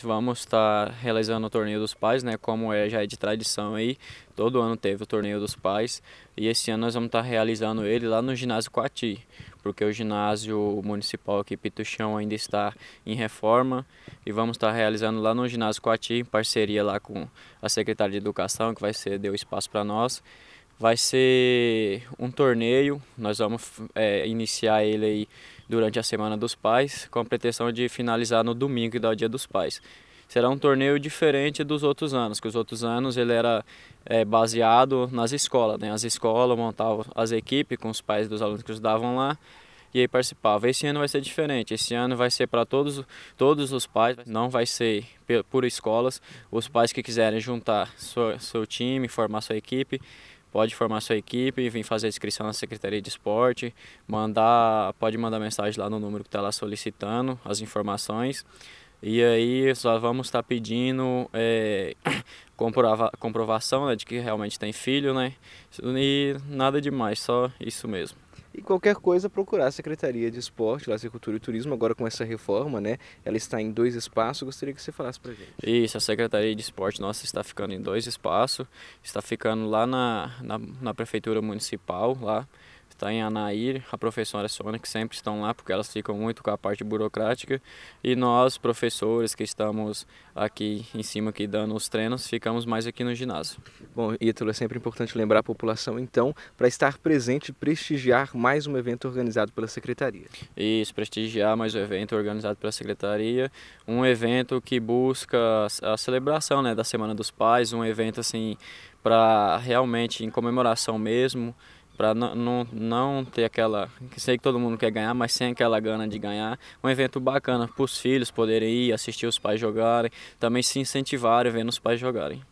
Vamos estar tá realizando o Torneio dos Pais, né? Como é, já é de tradição aí, todo ano teve o Torneio dos Pais. E esse ano nós vamos estar tá realizando ele lá no ginásio Coati, porque o ginásio municipal aqui Pituchão ainda está em reforma. E vamos estar tá realizando lá no ginásio Coati, em parceria lá com a Secretaria de Educação, que vai ser, deu espaço para nós. Vai ser um torneio, nós vamos é, iniciar ele aí durante a Semana dos Pais, com a pretensão de finalizar no domingo, que dá o Dia dos Pais. Será um torneio diferente dos outros anos, que os outros anos ele era é, baseado nas escolas, né? As escolas montavam as equipes com os pais dos alunos que estudavam lá e aí participava. Esse ano vai ser diferente, esse ano vai ser para todos, todos os pais, não vai ser por escolas. Os pais que quiserem juntar seu, seu time, formar sua equipe, pode formar sua equipe, vir fazer a inscrição na Secretaria de Esporte, mandar, pode mandar mensagem lá no número que está lá solicitando as informações. E aí só vamos estar tá pedindo é, comprova comprovação né, de que realmente tem filho, né? E nada demais, só isso mesmo. E qualquer coisa, procurar a Secretaria de Esporte, cultura e Turismo, agora com essa reforma, né? Ela está em dois espaços, gostaria que você falasse pra gente. Isso, a Secretaria de Esporte nossa está ficando em dois espaços, está ficando lá na, na, na Prefeitura Municipal, lá está em Anair, a professora Sônia, que sempre estão lá, porque elas ficam muito com a parte burocrática. E nós, professores que estamos aqui em cima, aqui dando os treinos, ficamos mais aqui no ginásio. Bom, Ítalo, é sempre importante lembrar a população, então, para estar presente e prestigiar mais um evento organizado pela Secretaria. Isso, prestigiar mais um evento organizado pela Secretaria, um evento que busca a celebração né, da Semana dos Pais, um evento assim para realmente em comemoração mesmo para não, não, ter aquela. Sei que todo mundo quer ganhar, mas sem aquela gana de ganhar. Um evento bacana para os filhos poderem ir, assistir os pais jogarem, também se incentivarem vendo os pais jogarem.